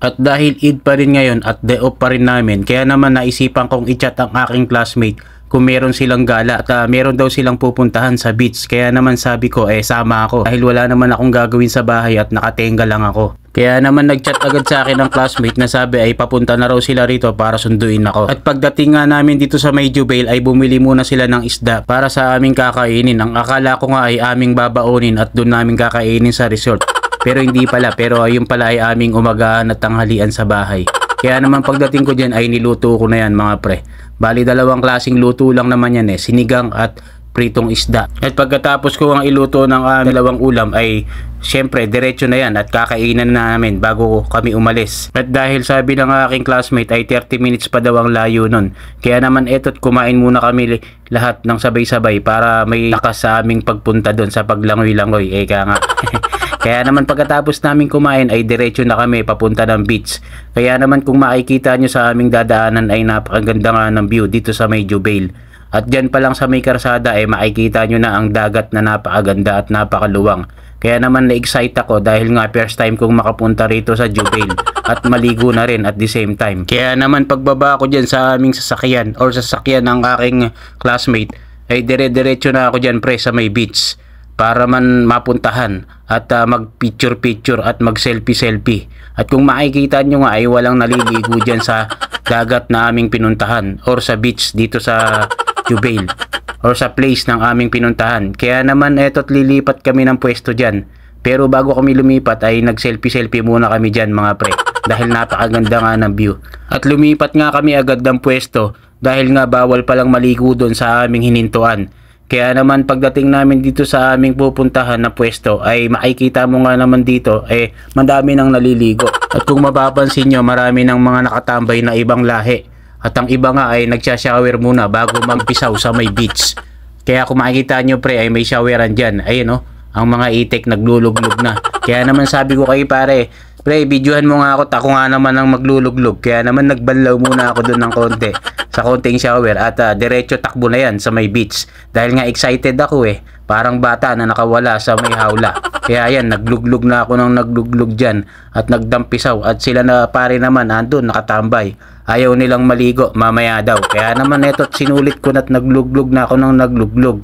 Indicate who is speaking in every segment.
Speaker 1: At dahil id pa rin ngayon at day off pa rin namin, kaya naman naisipan kong i-chat ang aking classmate kung meron silang gala at uh, meron daw silang pupuntahan sa beach kaya naman sabi ko eh sama ako dahil wala naman akong gagawin sa bahay at nakatenga lang ako kaya naman nagchat agad sa akin ng classmate na sabi ay papunta na raw sila rito para sunduin ako. At pagdating nga namin dito sa may Jubail ay bumili muna sila ng isda para sa aming kakainin. Ang akala ko nga ay aming babaunin at doon namin kakainin sa resort. Pero hindi pala, pero ayun pala ay aming umagaan at tanghalian sa bahay. Kaya naman pagdating ko diyan ay niluto ko na yan mga pre. Bali dalawang klasing luto lang naman yan eh, sinigang at pritong isda. At pagkatapos ko ang iluto ng uh, dalawang ulam ay syempre diretso na yan at kakainan na namin bago kami umalis. At dahil sabi ng aking classmate ay 30 minutes pa daw ang layo nun. Kaya naman eto't kumain muna kami lahat ng sabay-sabay para may lakas sa aming pagpunta doon sa paglangoy-langoy. Eh kaya nga. Kaya naman pagkatapos namin kumain ay diretso na kami papunta ng beach. Kaya naman kung makikita nyo sa aming dadaanan ay napakaganda nga ng view dito sa may Jubail. At dyan pa lang sa may karsada ay makikita nyo na ang dagat na napakaganda at napakaluwang. Kaya naman na-excite ako dahil nga first time kong makapunta rito sa Jubail at maligo na rin at the same time. Kaya naman pagbaba ko dyan sa aming sasakyan or sasakyan ng aking classmate ay dire-diretso na ako dyan pre sa may beach para man mapuntahan at uh, mag-picture-picture at mag-selfie-selfie. At kung makikita nyo nga ay walang naliligo dyan sa dagat na aming pinuntahan or sa beach dito sa Jubail or sa place ng aming pinuntahan. Kaya naman eto't lilipat kami ng pwesto dyan. Pero bago kami lumipat ay nag-selfie-selfie muna kami dyan mga pre dahil napakaganda nga ng view. At lumipat nga kami agad ng pwesto dahil nga bawal palang maligo doon sa aming hinintuan. Kaya naman pagdating namin dito sa aming pupuntahan na pwesto ay makikita mo nga naman dito eh madami nang naliligo. At kung mapapansin nyo marami ng mga nakatambay na ibang lahi. At ang iba nga ay nagsha-shower muna bago magpisaw sa may beach. Kaya kung makikita nyo pre ay may showeran dyan. Ayun no, oh, ang mga itik nagluluglog na. Kaya naman sabi ko kay pare Pre, videohan mo nga ako. Ako nga naman ang magluluglog. Kaya naman nagbanlaw muna ako doon ng konti. Sa konting shower. At uh, diretso takbo na yan sa may beach. Dahil nga excited ako eh. Parang bata na nakawala sa may hawla. Kaya yan, nagluglog na ako ng nagluglog dyan. At nagdampisaw. At sila na pare naman, andun, nakatambay. Ayaw nilang maligo, mamaya daw. Kaya naman eto, sinulit ko na't nagluglog na ako ng nagluglog.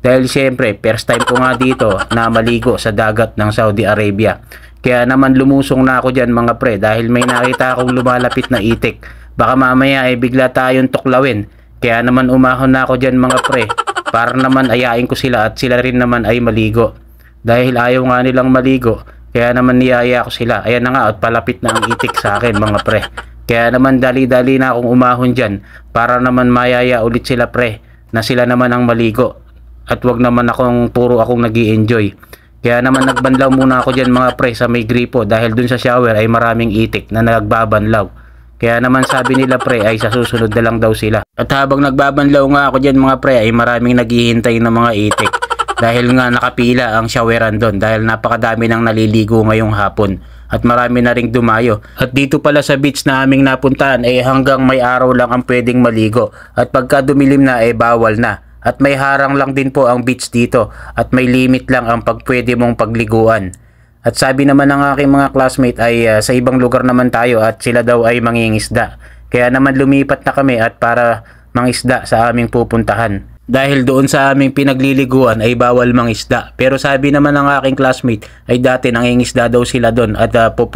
Speaker 1: Dahil siyempre, first time ko nga dito na maligo sa dagat ng Saudi Arabia. Kaya naman lumusong na ako dyan mga pre dahil may nakita akong lumalapit na itik. Baka mamaya ay eh, bigla tayong tuklawin. Kaya naman umahon na ako dyan mga pre para naman ayain ko sila at sila rin naman ay maligo. Dahil ayaw nga nilang maligo, kaya naman niyaya ko sila. Ayan na nga at palapit na ang itik sa akin mga pre. Kaya naman dali-dali na akong umahon dyan para naman mayaya ulit sila pre na sila naman ang maligo. At wag naman akong puro akong nag enjoy kaya naman nagbanlaw muna ako diyan mga pre sa may gripo dahil dun sa shower ay maraming itik na nagbabanlaw. Kaya naman sabi nila pre ay sa susunod na lang daw sila. At habang nagbabanlaw nga ako diyan mga pre ay maraming naghihintay ng mga itik. Dahil nga nakapila ang showeran doon dahil napakadami nang naliligo ngayong hapon at marami na ring dumayo. At dito pala sa beach na aming napuntahan ay eh hanggang may araw lang ang pwedeng maligo at pagka dumilim na ay eh bawal na. At may harang lang din po ang beach dito at may limit lang ang pagpwede mong pagliguan. At sabi naman ng aking mga classmate ay uh, sa ibang lugar naman tayo at sila daw ay mangingisda. Kaya naman lumipat na kami at para mangisda sa aming pupuntahan. Dahil doon sa aming pinagliliguan ay bawal mangisda. Pero sabi naman ng aking classmate ay dati nangingisda daw sila doon at uh, po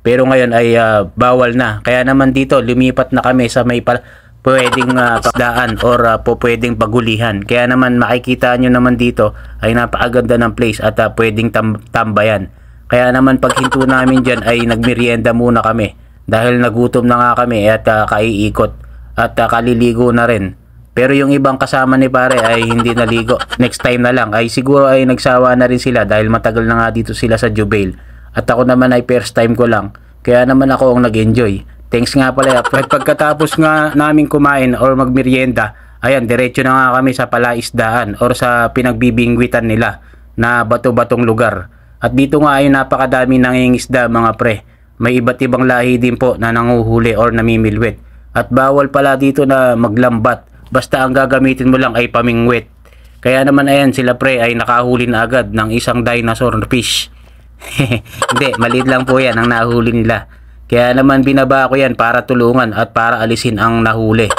Speaker 1: Pero ngayon ay uh, bawal na. Kaya naman dito lumipat na kami sa may pal- pwedeng uh, ah, pagdaan or uh, po pwedeng pagulihan. Kaya naman makikita nyo naman dito ay napakaganda ng place at uh, pwedeng tam- tambayan. Kaya naman paghinto namin dyan ay nagmerienda muna kami dahil nagutom na nga kami at uh, kaiikot at uh, kaliligo na rin. Pero yung ibang kasama ni pare ay hindi naligo. Next time na lang ay siguro ay nagsawa na rin sila dahil matagal na nga dito sila sa Jubail. At ako naman ay first time ko lang. Kaya naman ako ang nag-enjoy. Thanks nga pala Yap. pagkatapos nga namin kumain or magmeryenda, ayan, diretso na nga kami sa palaisdaan or sa pinagbibingwitan nila na bato-batong lugar. At dito nga ay napakadami nangingisda mga pre. May iba't ibang lahi din po na nanguhuli or namimilwit. At bawal pala dito na maglambat. Basta ang gagamitin mo lang ay pamingwit. Kaya naman ayan sila pre ay nakahuli na agad ng isang dinosaur fish. Hindi, maliit lang po yan ang nahuli nila. Kaya naman binaba ko yan para tulungan at para alisin ang nahuli.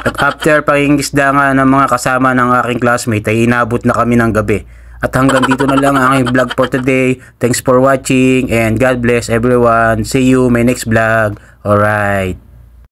Speaker 1: At after pakingisda nga ng mga kasama ng aking classmate ay inabot na kami ng gabi. At hanggang dito na lang ang aking vlog for today. Thanks for watching and God bless everyone. See you my next vlog. Alright.